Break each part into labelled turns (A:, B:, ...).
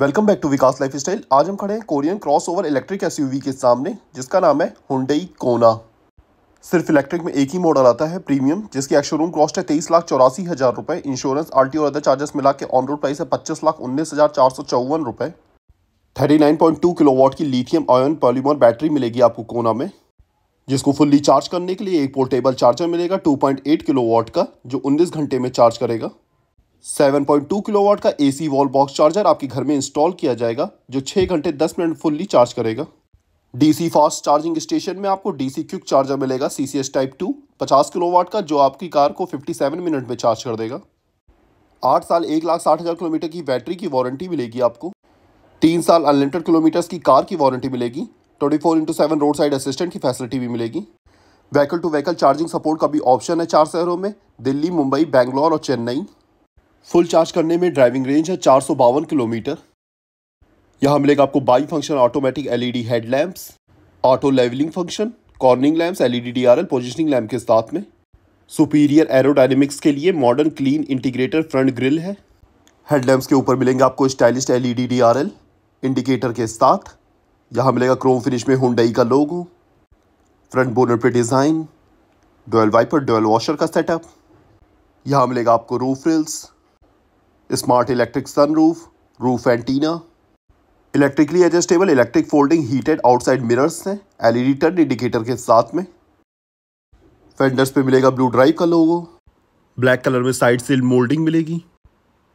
A: welcome back to Vikas life style आज हम खड़े हैं कोरियन क्रॉसओवर इलेक्ट्रिक एसयूवी के सामने जिसका नाम है हुडई कोना सिर्फ इलेक्ट्रिक में एक ही मॉडल आता है प्रीमियम जिसकी एक्शोरूम शोरूम कॉस्ट है तेईस लाख चौरासी हज़ार रुपये इंश्योरेंस आर और अदर चार्जेस मिला के ऑन रोड प्राइस है पच्चीस लाख उन्नीस हज़ार चार सौ चौवन रुपये thirty nine point two kilowatt की लिथियम आयन पॉलीमर बैटरी मिलेगी आपको कोना में जिसको फुल्ली चार्ज करने के लिए एक पोर्टेबल चार्जर मिलेगा टू पॉइंट एट किलो का जो उन्नीस घंटे में चार्ज करेगा 7.2 किलोवाट का एसी वॉल बॉक्स चार्जर आपके घर में इंस्टॉल किया जाएगा जो 6 घंटे 10 मिनट फुल्ली चार्ज करेगा डीसी फास्ट चार्जिंग स्टेशन में आपको डीसी क्विक चार्जर मिलेगा C C S type two पचास किलोवाट का जो आपकी कार को 57 मिनट में चार्ज कर देगा आठ साल एक लाख साठ हज़ार किलोमीटर की बैटरी की वारंटी मिलेगी आपको तीन साल अनलिमिटेड किलोमीटर्स की कार की वारंटी मिलेगी twenty four into seven road side assistant की फैसिलिटी भी मिलेगी vehicle to vehicle charging support का भी ऑप्शन है चार शहरों में दिल्ली मुंबई बैंगलोर और चेन्नई फुल चार्ज करने में ड्राइविंग रेंज है चार किलोमीटर यहाँ मिलेगा आपको bi function automatic LED headlamps auto levelling function cornering lamps LED DRL positioning lamp के साथ में सुपीरियर एरोडाइनमिक्स के लिए modern clean integrator front grille है हेडलैम्प्स के ऊपर मिलेंगे आपको स्टाइलिश एल ई इंडिकेटर के साथ यहाँ मिलेगा क्रोम फिनिश में हुडई का लोगो फ्रंट बोनर पे डिज़ाइन डोल वाइपर डोल वॉशर का सेटअप यहाँ मिलेगा आपको roof rails smart electric sunroof roof antenna electrically adjustable electric folding heated outside mirrors हैं एलईडी टर्न इंडिकेटर के साथ में फेंडर्स पे मिलेगा ब्लू ड्राइव का लोगो ब्लैक कलर में साइड सील मोल्डिंग मिलेगी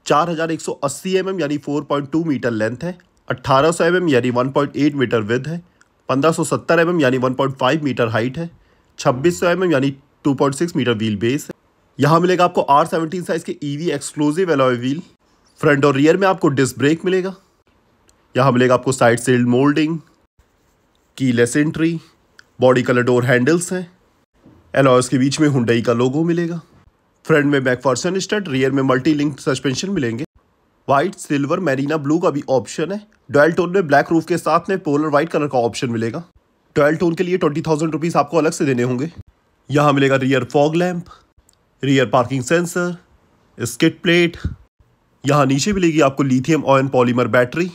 A: 4180 हज़ार mm यानी 4.2 मीटर लेंथ है 1800 सौ mm यानी 1.8 मीटर विद है 1570 mm सौ mm यानी 1.5 मीटर हाइट है 2600 सौ mm यानी 2.6 मीटर व्हील बेस है यहाँ मिलेगा आपको आर सेवनटीन साइज़ के EV exclusive alloy wheel front और रियर में आपको डिस्क ब्रेक मिलेगा यहाँ मिलेगा आपको side sill moulding less entry body colour door handles हैं एलॉयस के बीच में हुडई का लोगो मिलेगा फ्रंट में फॉर्सन स्टड रियर में मल्टी लिंक सस्पेंशन मिलेंगे व्हाइट सिल्वर मैरीना ब्लू का भी ऑप्शन है डॉयल टोन में ब्लैक रूफ के साथ में पोलर व्हाइट कलर का ऑप्शन मिलेगा डॉयल टोन के लिए ट्वेंटी थाउजेंड रुपीज़ आपको अलग से देने होंगे यहाँ मिलेगा rear fog lamp rear parking sensor skid plate यहाँ नीचे मिलेगी आपको लिथियम ऑयन पॉलीमर बैटरी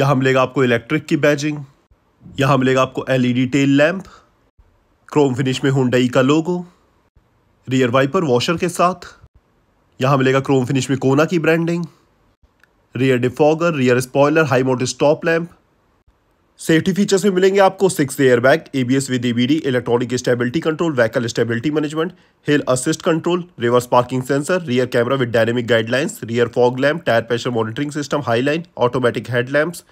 A: यहाँ मिलेगा आपको इलेक्ट्रिक की बैजिंग यहाँ मिलेगा आपको LED tail lamp chrome finish में हुंडई का लोगो रियर वाइपर वॉशर के साथ यहाँ मिलेगा क्रोम फिनिश में कोना की branding rear defogger rear spoiler high mount stop lamp safety features में मिलेंगे आपको six airbag ABS with EBD electronic stability control vehicle stability management hill assist control reverse parking sensor rear camera with dynamic guidelines rear fog lamp tyre pressure monitoring system high line automatic headlamps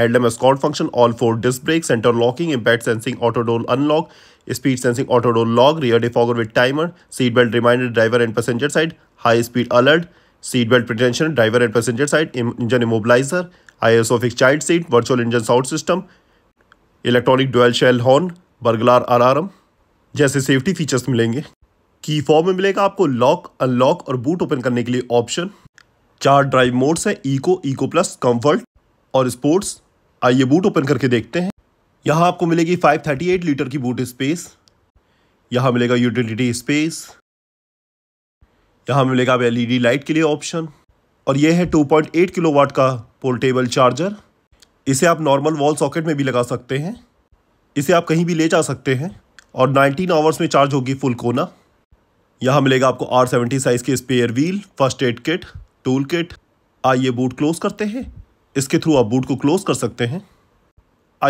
A: headlamp escort function all four disc brake centre locking impact sensing auto door unlock speed sensing auto door lock rear defogger with timer seat belt reminder driver and passenger side high speed alert seat belt pretensioner driver and passenger side engine immobiliser ISOFIX child seat virtual engine sound system electronic dual shell horn burglar alarm जैसे safety features मिलेंगे key फॉर्म में मिलेगा आपको lock unlock और boot open करने के लिए ऑप्शन चार ड्राइव मोड्स हैं इको इको प्लस कम्फर्ट और स्पोर्ट्स आइए बूट ओपन करके देखते हैं यहाँ आपको मिलेगी 538 लीटर की बूट स्पेस यहाँ मिलेगा यूटिलिटी स्पेस यहाँ मिलेगा आप एलईडी लाइट के लिए ऑप्शन और यह है 2.8 किलोवाट का पोर्टेबल चार्जर इसे आप नॉर्मल वॉल सॉकेट में भी लगा सकते हैं इसे आप कहीं भी ले जा सकते हैं और 19 आवर्स में चार्ज होगी फुल कोना यहाँ मिलेगा आपको आर सेवेंटी साइज़ के spare wheel first aid kit tool kit आइए बूट क्लोज करते हैं इसके थ्रू आप बूट को क्लोज कर सकते हैं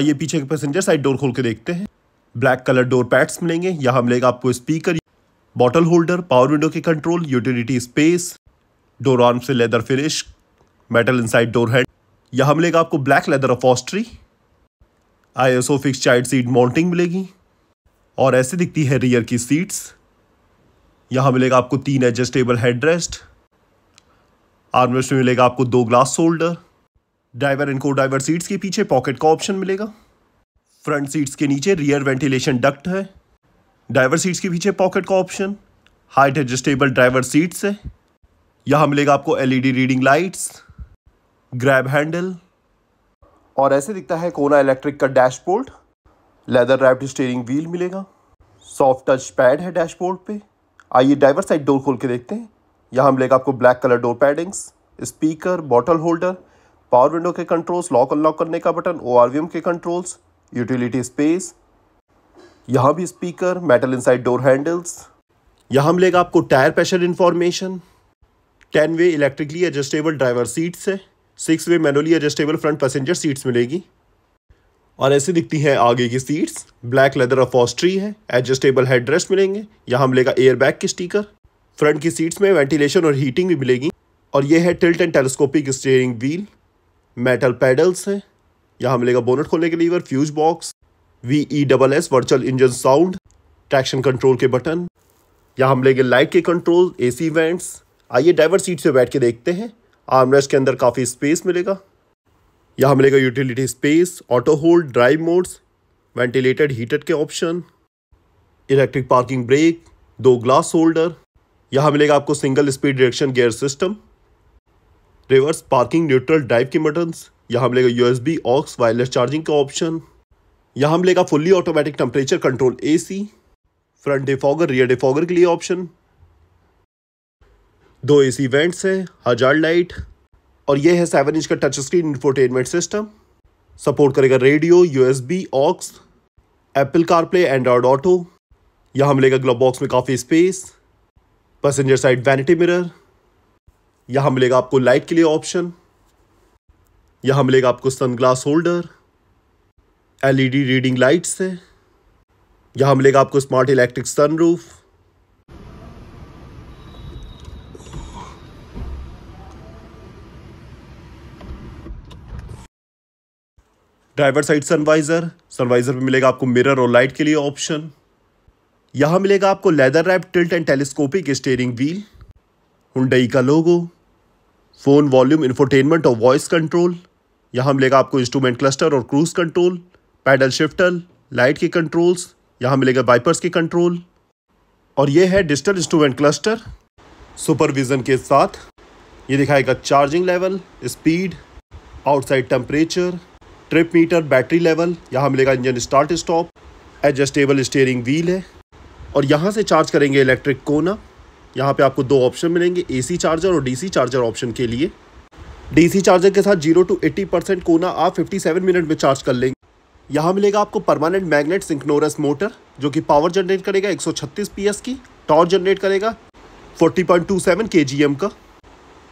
A: आइए पीछे के पैसेंजर साइड डोर खोल के देखते हैं ब्लैक कलर डोर पैड्स मिलेंगे यहाँ मिलेगा आपको speaker bottle holder power window के control utility space door arm से leather finish metal inside door head यह मिलेगा आपको black leather upholstery I S O fix child seat mounting मिलेगी और ऐसे दिखती है रियर की सीट्स यहां मिलेगा आपको तीन एडजस्टेबल हेड रेस्ट आर्मरेस्ट में मिलेगा आपको दो glass holder driver and co driver seats के पीछे पॉकेट का ऑप्शन मिलेगा फ्रंट सीट्स के नीचे रियर वेंटिलेशन डक्ट है ड्राइवर सीट्स के पीछे पॉकेट का option height adjustable driver seats है यहाँ मिलेगा आपको LED reading lights grab handle और ऐसे दिखता है कोना इलेक्ट्रिक का dashboard leather wrapped steering wheel मिलेगा सॉफ्ट टच पैड है डैशबोर्ड पे आइए ड्राइवर साइड डोर खोल के देखते हैं यहाँ मिलेगा आपको black colour door paddings speaker bottle holder power window के कंट्रोल्स लॉक अनलॉक करने का बटन ओ के कंट्रोल्स यूटिलिटी स्पेस यहाँ भी speaker metal inside door handles यहाँ मिलेगा आपको tyre pressure information ten way electrically adjustable driver seats है six way manually adjustable front passenger seats मिलेगी और ऐसे दिखती हैं आगे की seats black leather of upholstery है एडजस्टेबल हेड रेस्ट मिलेंगे यहाँ मिलेगा एयर बैग की स्टीकर फ्रंट की सीट्स में वेंटिलेशन और हीटिंग भी मिलेगी और ये है tilt and telescopic steering wheel metal paddles हैं यहाँ मिलेगा बोनट खोलने के lever fuse box V E double S virtual engine sound traction control के बटन यहाँ मिलेंगे लाइट के कंट्रोल ए सी वेंट्स आइए ड्राइवर सीट से बैठ के देखते हैं आर्मरेस्ट के अंदर काफ़ी स्पेस मिलेगा यहाँ मिलेगा utility space auto hold drive modes ventilated heater के ऑप्शन इलेक्ट्रिक पार्किंग ब्रेक दो ग्लास होल्डर यहाँ मिलेगा आपको single speed direction gear system reverse parking neutral drive के बटन्स यहाँ मिलेगा यू ऑक्स वायरलेस चार्जिंग का ऑप्शन यहाँ मिलेगा fully automatic temperature control A front defogger rear defogger के लिए ऑप्शन दो ए सी वेंट्स हैं हजार लाइट और ये है सेवन इंच का touch screen infotainment system support करेगा radio B aux Apple CarPlay Android Auto यहाँ मिलेगा ग्लोब बॉक्स में काफ़ी space passenger side vanity mirror यहाँ मिलेगा आपको लाइट के लिए ऑप्शन यहाँ मिलेगा आपको sunglass holder LED reading lights है यहाँ मिलेगा आपको smart electric sunroof driver side sunvisor sunvisor पे मिलेगा आपको मिरर और लाइट के लिए ऑप्शन यहाँ मिलेगा आपको leather wrap tilt and telescopic steering wheel Hyundai का लोगो फ़ोन वॉल्यूम इन्फोटेनमेंट और वॉइस कंट्रोल यहाँ मिलेगा आपको इंस्ट्रूमेंट क्लस्टर और cruise control paddle shifter light के कंट्रोल्स यहाँ मिलेगा वाइपर्स के कंट्रोल और ये है डिजिटल इंस्ट्रूमेंट क्लस्टर सुपरविज़न के साथ ये दिखाएगा charging level speed outside temperature trip meter battery level यहाँ मिलेगा engine start stop adjustable steering wheel है और यहाँ से चार्ज करेंगे इलेक्ट्रिक कोना यहाँ पे आपको दो ऑप्शन मिलेंगे एसी चार्जर और डीसी चार्जर ऑप्शन के लिए डीसी चार्जर के साथ जीरो टू एट्टी परसेंट कोना आप 57 मिनट में चार्ज कर लेंगे यहाँ मिलेगा आपको परमानेंट मैग्नेट सिंक्नोरस मोटर जो कि पावर जनरेट करेगा 136 पीएस की टॉर्च जनरेट करेगा 40.27 केजीएम का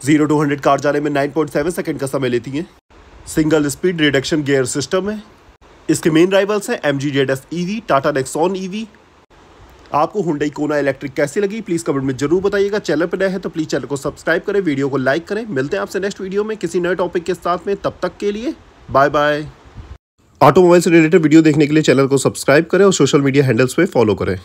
A: जीरो टू हंड्रेड कार जाने में 9.7 सेकंड का समय लेती हैं single speed reduction gear system है इसके मेन राइवल्स हैं M G Z E V Tata Nexon EV आपको हुंडई कोना इलेक्ट्रिक कैसी लगी प्लीज़ कमेंट में जरूर बताइएगा चैनल पर नए हैं तो प्लीज़ चैनल को सब्सक्राइब करें वीडियो को लाइक करें मिलते हैं आपसे नेक्स्ट वीडियो में किसी नए टॉपिक के साथ में तब तक के लिए बाय बाय ऑटोमोबाइल से रिलेटेड वीडियो देखने के लिए चैनल को सब्सक्राइब करें और सोशल मीडिया हैंडल्स पर फॉलो करें